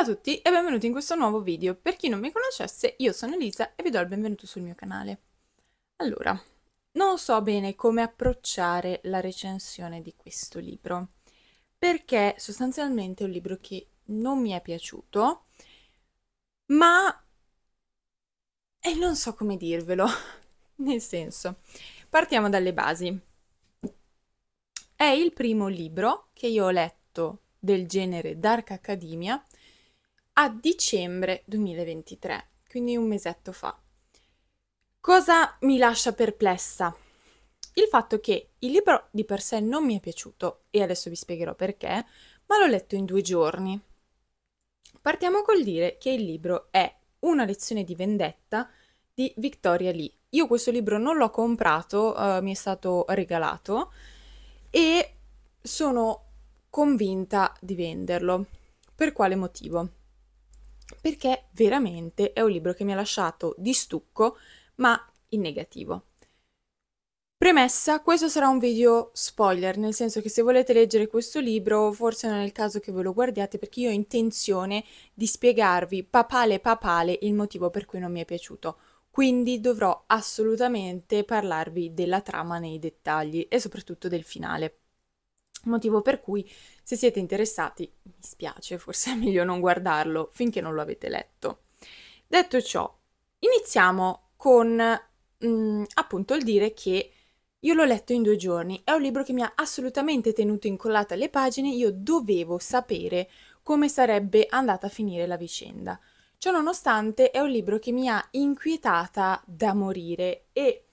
Ciao a tutti e benvenuti in questo nuovo video. Per chi non mi conoscesse, io sono Elisa e vi do il benvenuto sul mio canale. Allora, non so bene come approcciare la recensione di questo libro, perché sostanzialmente è un libro che non mi è piaciuto, ma... e non so come dirvelo, nel senso, partiamo dalle basi. È il primo libro che io ho letto del genere Dark Academia a dicembre 2023, quindi un mesetto fa. Cosa mi lascia perplessa? Il fatto che il libro di per sé non mi è piaciuto, e adesso vi spiegherò perché, ma l'ho letto in due giorni. Partiamo col dire che il libro è Una lezione di vendetta di Victoria Lee. Io questo libro non l'ho comprato, eh, mi è stato regalato e sono convinta di venderlo. Per quale motivo? perché veramente è un libro che mi ha lasciato di stucco, ma in negativo. Premessa, questo sarà un video spoiler, nel senso che se volete leggere questo libro forse non è il caso che ve lo guardiate perché io ho intenzione di spiegarvi papale papale il motivo per cui non mi è piaciuto. Quindi dovrò assolutamente parlarvi della trama nei dettagli e soprattutto del finale. Motivo per cui, se siete interessati, mi spiace, forse è meglio non guardarlo finché non lo avete letto. Detto ciò, iniziamo con mh, mm, appunto il dire che io l'ho letto in due giorni, è un libro che mi ha assolutamente tenuto incollata alle pagine, io dovevo sapere come sarebbe andata a finire la vicenda. Ciononostante è un libro che mi ha inquietata da morire e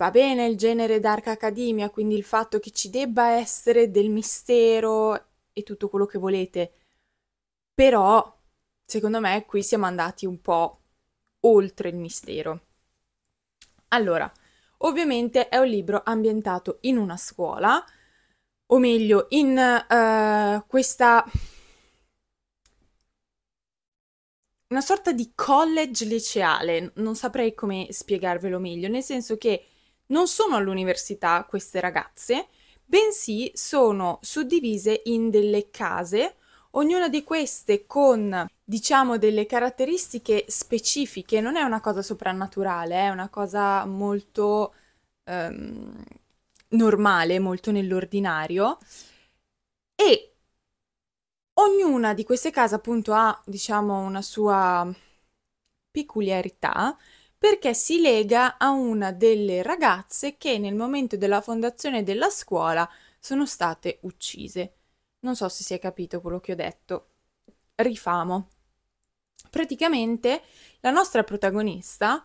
va bene il genere Dark Academia, quindi il fatto che ci debba essere del mistero e tutto quello che volete, però secondo me qui siamo andati un po' oltre il mistero. Allora, ovviamente è un libro ambientato in una scuola, o meglio, in uh, questa... una sorta di college liceale, non saprei come spiegarvelo meglio, nel senso che non sono all'università queste ragazze, bensì sono suddivise in delle case, ognuna di queste con diciamo delle caratteristiche specifiche, non è una cosa soprannaturale, è una cosa molto ehm, normale, molto nell'ordinario e ognuna di queste case appunto ha diciamo una sua peculiarità perché si lega a una delle ragazze che nel momento della fondazione della scuola sono state uccise. Non so se si è capito quello che ho detto. Rifamo. Praticamente la nostra protagonista,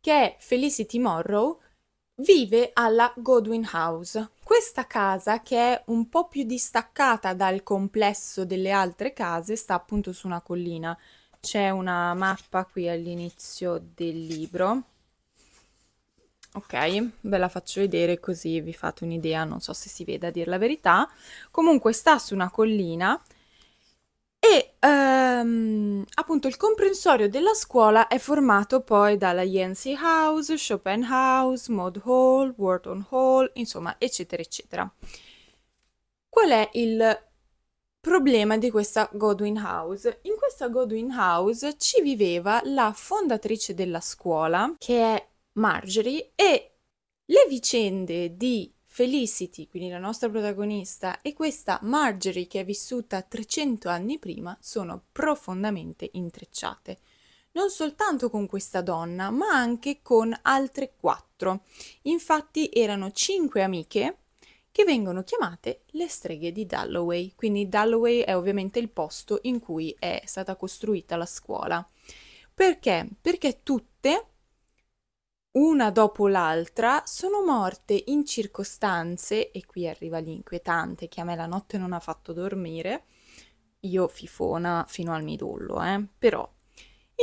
che è Felicity Morrow, vive alla Godwin House. Questa casa, che è un po' più distaccata dal complesso delle altre case, sta appunto su una collina c'è una mappa qui all'inizio del libro ok ve la faccio vedere così vi fate un'idea non so se si vede a dire la verità comunque sta su una collina e ehm, appunto il comprensorio della scuola è formato poi dalla Yancy House, Chopin House, Mod Hall, Wharton Hall, insomma eccetera eccetera. Qual è il Problema di questa Godwin House. In questa Godwin House ci viveva la fondatrice della scuola, che è Marjorie, e le vicende di Felicity, quindi la nostra protagonista, e questa Marjorie che è vissuta 300 anni prima sono profondamente intrecciate. Non soltanto con questa donna, ma anche con altre quattro. Infatti erano cinque amiche che vengono chiamate le streghe di Dalloway. Quindi Dalloway è ovviamente il posto in cui è stata costruita la scuola. Perché? Perché tutte, una dopo l'altra, sono morte in circostanze, e qui arriva l'inquietante che a me la notte non ha fatto dormire, io fifona fino al midollo, eh? però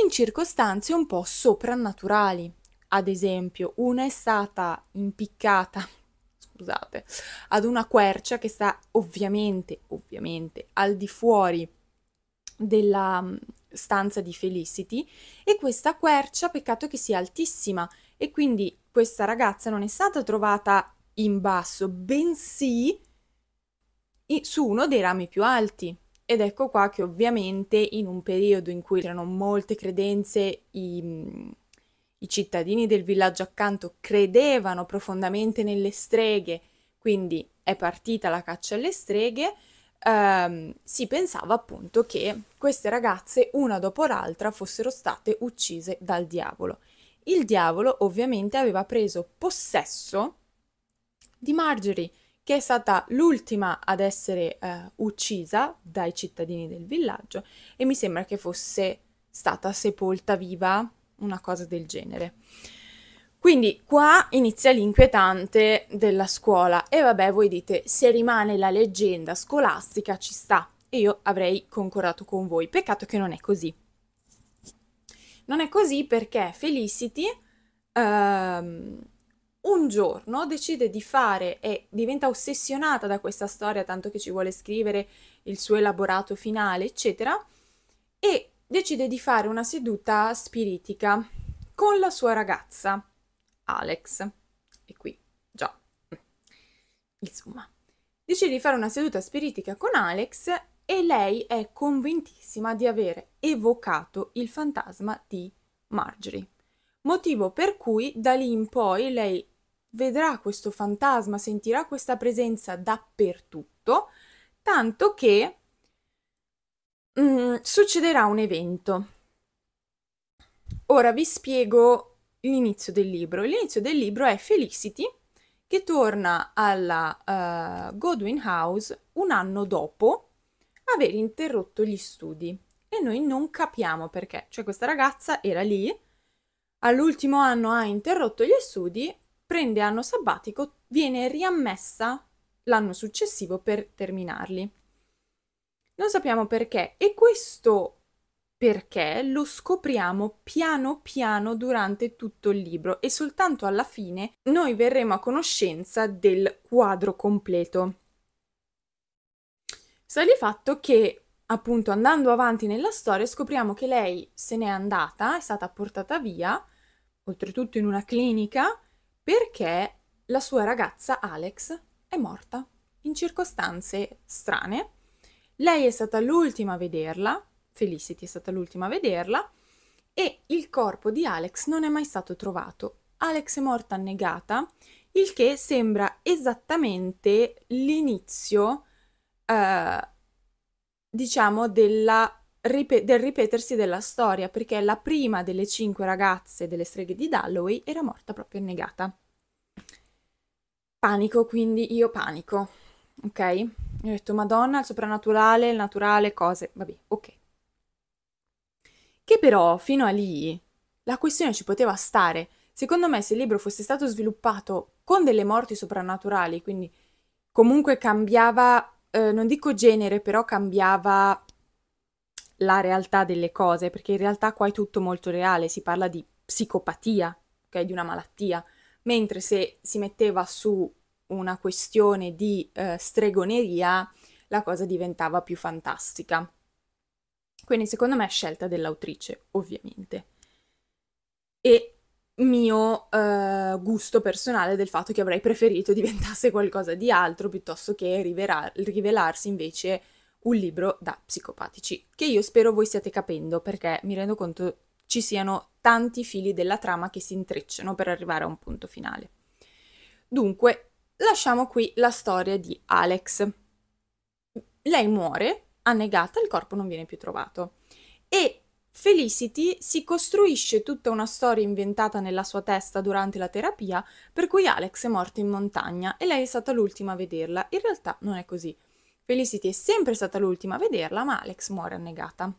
in circostanze un po' soprannaturali. Ad esempio, una è stata impiccata scusate, ad una quercia che sta ovviamente, ovviamente al di fuori della mm, stanza di Felicity e questa quercia peccato che sia altissima e quindi questa ragazza non è stata trovata in basso, bensì su uno dei rami più alti. Ed ecco qua che ovviamente in un periodo in cui erano molte credenze i, mm, i cittadini del villaggio accanto credevano profondamente nelle streghe, quindi è partita la caccia alle streghe. Ehm, si pensava appunto che queste ragazze, una dopo l'altra, fossero state uccise dal diavolo. Il diavolo ovviamente aveva preso possesso di Marjorie, che è stata l'ultima ad essere eh, uccisa dai cittadini del villaggio e mi sembra che fosse stata sepolta viva una cosa del genere. Quindi qua inizia l'inquietante della scuola e vabbè voi dite se rimane la leggenda scolastica ci sta e io avrei concordato con voi, peccato che non è così. Non è così perché Felicity ehm, un giorno decide di fare e diventa ossessionata da questa storia tanto che ci vuole scrivere il suo elaborato finale eccetera e decide di fare una seduta spiritica con la sua ragazza, Alex. E qui, già, insomma, decide di fare una seduta spiritica con Alex e lei è convintissima di aver evocato il fantasma di Marjorie. Motivo per cui da lì in poi lei vedrà questo fantasma, sentirà questa presenza dappertutto, tanto che mh, mm, succederà un evento. Ora vi spiego l'inizio del libro. L'inizio del libro è Felicity che torna alla uh, Godwin House un anno dopo aver interrotto gli studi e noi non capiamo perché. Cioè questa ragazza era lì, all'ultimo anno ha interrotto gli studi, prende anno sabbatico, viene riammessa l'anno successivo per terminarli. Non sappiamo perché e questo perché lo scopriamo piano piano durante tutto il libro e soltanto alla fine noi verremo a conoscenza del quadro completo. Sta di fatto che appunto andando avanti nella storia scopriamo che lei se n'è andata, è stata portata via, oltretutto in una clinica, perché la sua ragazza Alex è morta in circostanze strane lei è stata l'ultima a vederla, Felicity è stata l'ultima a vederla, e il corpo di Alex non è mai stato trovato. Alex è morta annegata, il che sembra esattamente l'inizio, eh, diciamo, della, del ripetersi della storia, perché la prima delle cinque ragazze delle streghe di Dalloway era morta proprio annegata. Panico, quindi io panico, ok? Io ho detto Madonna, il soprannaturale, il naturale, cose, vabbè, ok. Che però fino a lì la questione ci poteva stare. Secondo me se il libro fosse stato sviluppato con delle morti soprannaturali, quindi comunque cambiava, eh, non dico genere, però cambiava la realtà delle cose, perché in realtà qua è tutto molto reale, si parla di psicopatia, ok, di una malattia, mentre se si metteva su una questione di eh, stregoneria, la cosa diventava più fantastica. Quindi secondo me è scelta dell'autrice, ovviamente. E mio eh, gusto personale del fatto che avrei preferito diventasse qualcosa di altro piuttosto che rivela- rivelarsi invece un libro da psicopatici, che io spero voi stiate capendo perché mi rendo conto ci siano tanti fili della trama che si intrecciano per arrivare a un punto finale. Dunque, lasciamo qui la storia di Alex. Lei muore, annegata, il corpo non viene più trovato. E Felicity si costruisce tutta una storia inventata nella sua testa durante la terapia, per cui Alex è morto in montagna e lei è stata l'ultima a vederla. In realtà non è così. Felicity è sempre stata l'ultima a vederla, ma Alex muore annegata.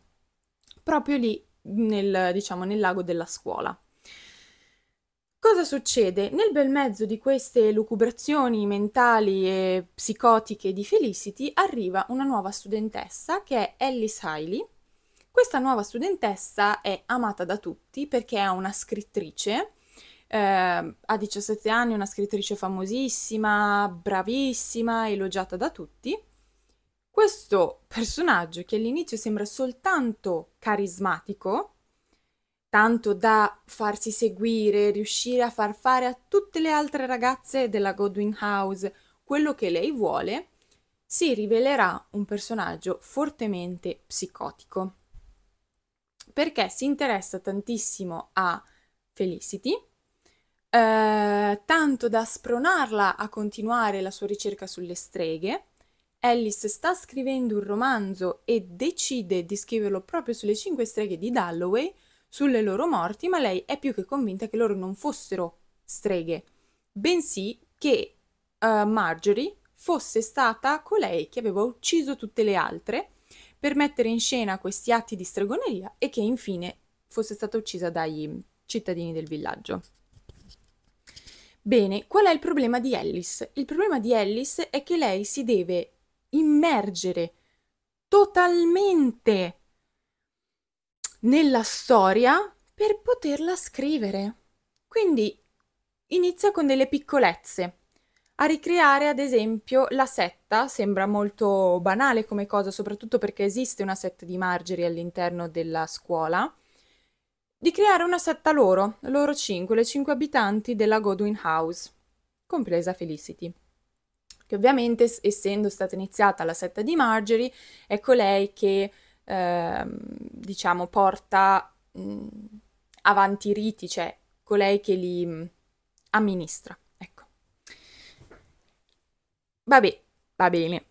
Proprio lì, nel, diciamo, nel lago della scuola. Cosa succede? Nel bel mezzo di queste lucubrazioni mentali e psicotiche di Felicity arriva una nuova studentessa che è Alice Hailey. Questa nuova studentessa è amata da tutti perché è una scrittrice, eh, a 17 anni una scrittrice famosissima, bravissima, elogiata da tutti. Questo personaggio che all'inizio sembra soltanto carismatico, tanto da farsi seguire, riuscire a far fare a tutte le altre ragazze della Godwin House quello che lei vuole, si rivelerà un personaggio fortemente psicotico. Perché si interessa tantissimo a Felicity, eh, tanto da spronarla a continuare la sua ricerca sulle streghe. Alice sta scrivendo un romanzo e decide di scriverlo proprio sulle cinque streghe di Dalloway, sulle loro morti, ma lei è più che convinta che loro non fossero streghe, bensì che uh, Marjorie fosse stata colei che aveva ucciso tutte le altre per mettere in scena questi atti di stregoneria e che infine fosse stata uccisa dai cittadini del villaggio. Bene, qual è il problema di Alice? Il problema di Alice è che lei si deve immergere totalmente nella storia per poterla scrivere. Quindi inizia con delle piccolezze. A ricreare, ad esempio, la setta sembra molto banale come cosa, soprattutto perché esiste una setta di Margery all'interno della scuola, di creare una setta loro, loro cinque, le cinque abitanti della Godwin House, compresa Felicity, che ovviamente, essendo stata iniziata la setta di Margery, è colei ecco che eh, diciamo, porta mh, avanti i riti, cioè colei che li mh, amministra. Ecco. Vabbè, va bene.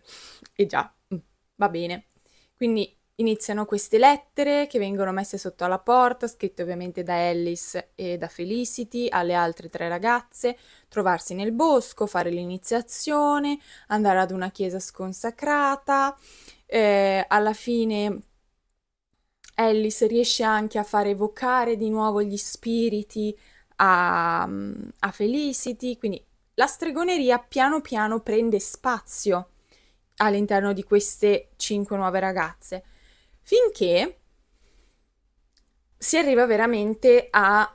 E eh già, mh, va bene. Quindi iniziano queste lettere che vengono messe sotto alla porta, scritte ovviamente da Alice e da Felicity alle altre tre ragazze, trovarsi nel bosco, fare l'iniziazione, andare ad una chiesa sconsacrata, eh, alla fine Alice riesce anche a far evocare di nuovo gli spiriti a, a Felicity, quindi la stregoneria piano piano prende spazio all'interno di queste cinque nuove ragazze, finché si arriva veramente alla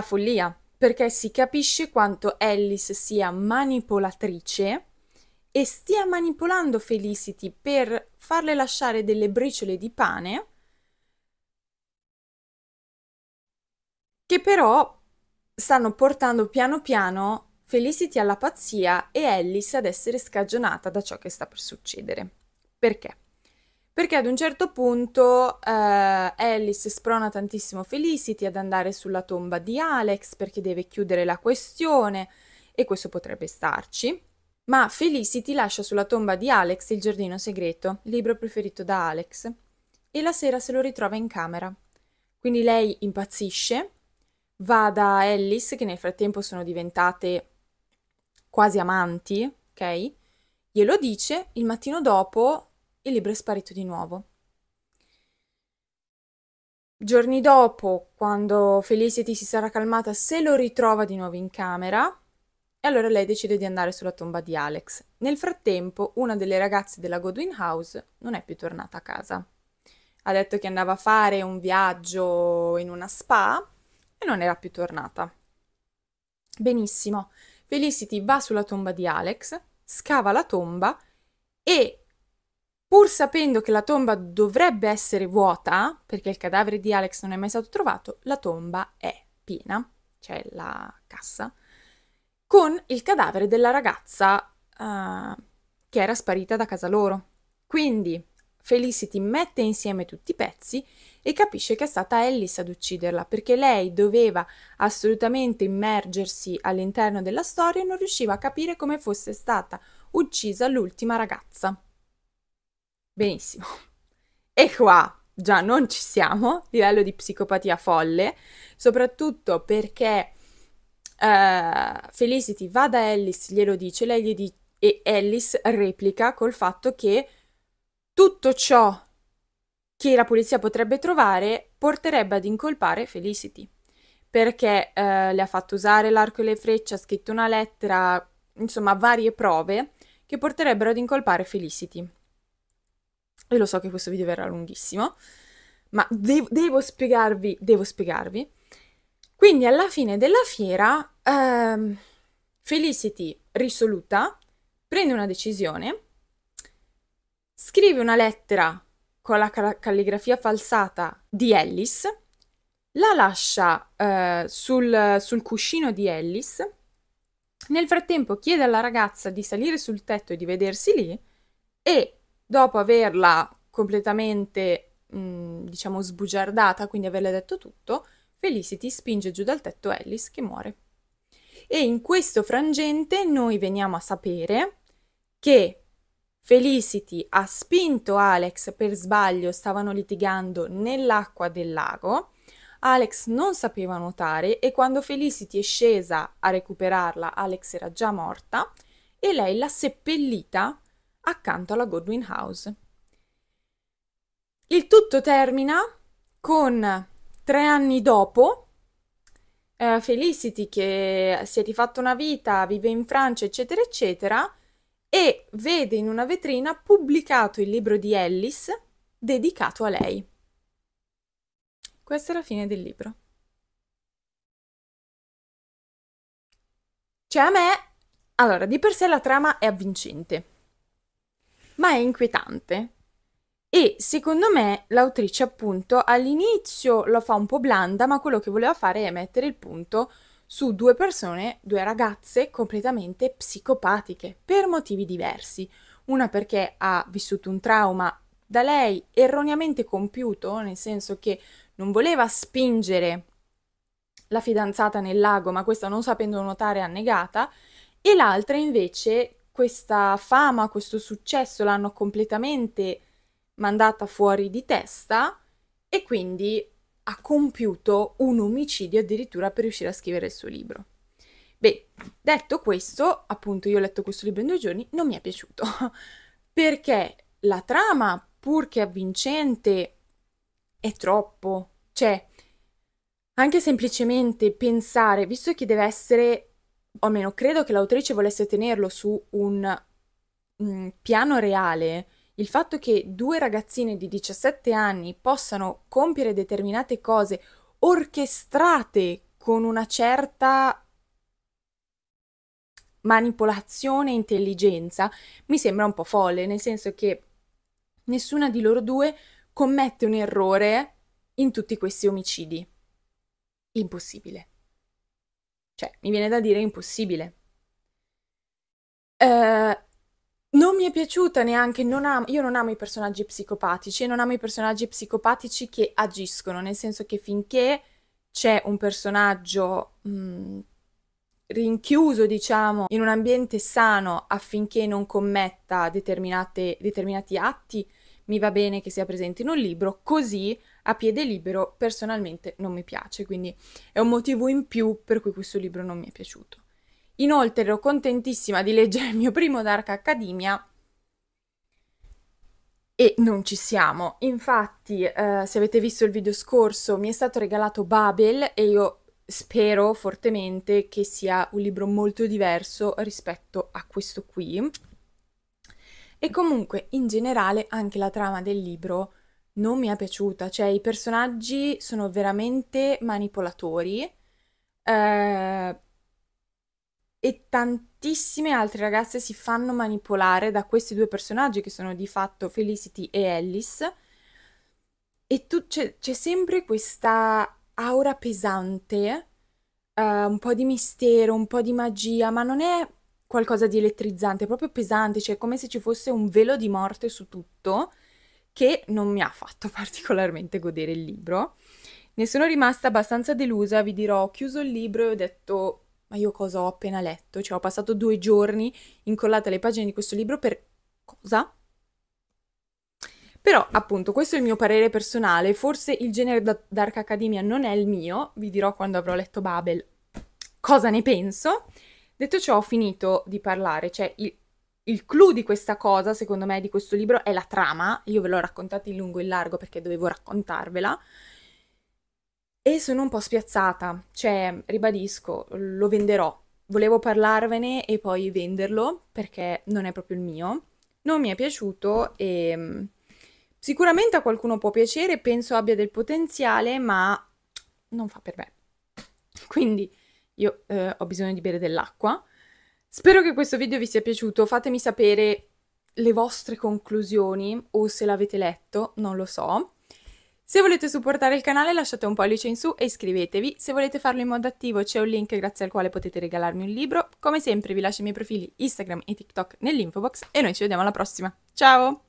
follia, perché si capisce quanto Alice sia manipolatrice e stia manipolando Felicity per farle lasciare delle briciole di pane che però stanno portando piano piano Felicity alla pazzia e Alice ad essere scagionata da ciò che sta per succedere. Perché? Perché ad un certo punto eh, Alice sprona tantissimo Felicity ad andare sulla tomba di Alex perché deve chiudere la questione e questo potrebbe starci. Ma Felicity lascia sulla tomba di Alex il giardino segreto, libro preferito da Alex, e la sera se lo ritrova in camera. Quindi lei impazzisce va da Alice, che nel frattempo sono diventate quasi amanti, ok? Glielo dice, il mattino dopo il libro è sparito di nuovo. Giorni dopo, quando Felicity si sarà calmata, se lo ritrova di nuovo in camera, e allora lei decide di andare sulla tomba di Alex. Nel frattempo, una delle ragazze della Godwin House non è più tornata a casa. Ha detto che andava a fare un viaggio in una spa e non era più tornata. Benissimo, Felicity va sulla tomba di Alex, scava la tomba e, pur sapendo che la tomba dovrebbe essere vuota, perché il cadavere di Alex non è mai stato trovato, la tomba è piena, cioè la cassa, con il cadavere della ragazza uh, che era sparita da casa loro. Quindi Felicity mette insieme tutti i pezzi e capisce che è stata Alice ad ucciderla perché lei doveva assolutamente immergersi all'interno della storia e non riusciva a capire come fosse stata uccisa l'ultima ragazza. Benissimo. E qua già non ci siamo, livello di psicopatia folle, soprattutto perché uh, Felicity va da Alice, glielo dice, lei gli dice e Alice replica col fatto che tutto ciò che la polizia potrebbe trovare porterebbe ad incolpare Felicity, perché eh, le ha fatto usare l'arco e le frecce, ha scritto una lettera, insomma varie prove che porterebbero ad incolpare Felicity. E lo so che questo video verrà lunghissimo, ma de- devo spiegarvi, devo spiegarvi. Quindi alla fine della fiera, ehm, Felicity risoluta prende una decisione scrive una lettera con la cal- calligrafia falsata di Alice, la lascia eh, sul, sul cuscino di Alice, nel frattempo chiede alla ragazza di salire sul tetto e di vedersi lì e dopo averla completamente, mh, diciamo, sbugiardata, quindi averle detto tutto, Felicity spinge giù dal tetto Alice che muore. E in questo frangente noi veniamo a sapere che Felicity ha spinto Alex per sbaglio, stavano litigando nell'acqua del lago. Alex non sapeva nuotare e quando Felicity è scesa a recuperarla, Alex era già morta e lei l'ha seppellita accanto alla Godwin House. Il tutto termina con tre anni dopo eh, Felicity che si è rifatta una vita, vive in Francia, eccetera, eccetera, e vede in una vetrina pubblicato il libro di Ellis dedicato a lei. Questa è la fine del libro. Cioè a me, allora, di per sé la trama è avvincente, ma è inquietante. E secondo me l'autrice appunto all'inizio lo fa un po' blanda, ma quello che voleva fare è mettere il punto su due persone, due ragazze completamente psicopatiche per motivi diversi. Una perché ha vissuto un trauma da lei erroneamente compiuto, nel senso che non voleva spingere la fidanzata nel lago, ma questa non sapendo nuotare è annegata, e l'altra invece questa fama, questo successo l'hanno completamente mandata fuori di testa e quindi ha compiuto un omicidio addirittura per riuscire a scrivere il suo libro. Beh, detto questo, appunto io ho letto questo libro in due giorni, non mi è piaciuto, perché la trama, purché avvincente, è troppo. Cioè, anche semplicemente pensare, visto che deve essere, o almeno credo che l'autrice volesse tenerlo su un, un mm, piano reale, il fatto che due ragazzine di 17 anni possano compiere determinate cose orchestrate con una certa manipolazione e intelligenza mi sembra un po' folle, nel senso che nessuna di loro due commette un errore in tutti questi omicidi. Impossibile. Cioè, mi viene da dire impossibile. Uh, non mi è piaciuta neanche, non am- io non amo i personaggi psicopatici e non amo i personaggi psicopatici che agiscono, nel senso che finché c'è un personaggio mh, mhmm, rinchiuso, diciamo, in un ambiente sano affinché non commetta determinati atti, mi va bene che sia presente in un libro, così a piede libero personalmente non mi piace, quindi è un motivo in più per cui questo libro non mi è piaciuto. Inoltre ero contentissima di leggere il mio primo Dark Academia e non ci siamo. Infatti, eh, se avete visto il video scorso, mi è stato regalato Babel e io spero fortemente che sia un libro molto diverso rispetto a questo qui. E comunque, in generale, anche la trama del libro non mi è piaciuta, cioè i personaggi sono veramente manipolatori. Eh, e tantissime altre ragazze si fanno manipolare da questi due personaggi che sono di fatto Felicity e Alice. E tu, c'è, c'è sempre questa aura pesante, uh, un po' di mistero, un po' di magia, ma non è qualcosa di elettrizzante, è proprio pesante, cioè come se ci fosse un velo di morte su tutto, che non mi ha fatto particolarmente godere il libro. Ne sono rimasta abbastanza delusa, vi dirò, ho chiuso il libro e ho detto ma io cosa ho appena letto? Cioè ho passato due giorni incollate alle pagine di questo libro per cosa? Però, appunto, questo è il mio parere personale. Forse il genere da- Dark Academia non è il mio. Vi dirò quando avrò letto Babel cosa ne penso. Detto ciò, ho finito di parlare. Cioè, il, il clou di questa cosa, secondo me, di questo libro è la trama. Io ve l'ho raccontata in lungo e in largo perché dovevo raccontarvela. E sono un po' spiazzata, cioè, ribadisco, lo venderò. Volevo parlarvene e poi venderlo perché non è proprio il mio. Non mi è piaciuto e mm, sicuramente a qualcuno può piacere, penso abbia del potenziale, ma non fa per me. Quindi io eh, ho bisogno di bere dell'acqua. Spero che questo video vi sia piaciuto, fatemi sapere le vostre conclusioni o se l'avete letto, non lo so. Se volete supportare il canale lasciate un pollice in su e iscrivetevi, se volete farlo in modo attivo c'è un link grazie al quale potete regalarmi un libro, come sempre vi lascio i miei profili Instagram e TikTok nell'info box e noi ci vediamo alla prossima, ciao!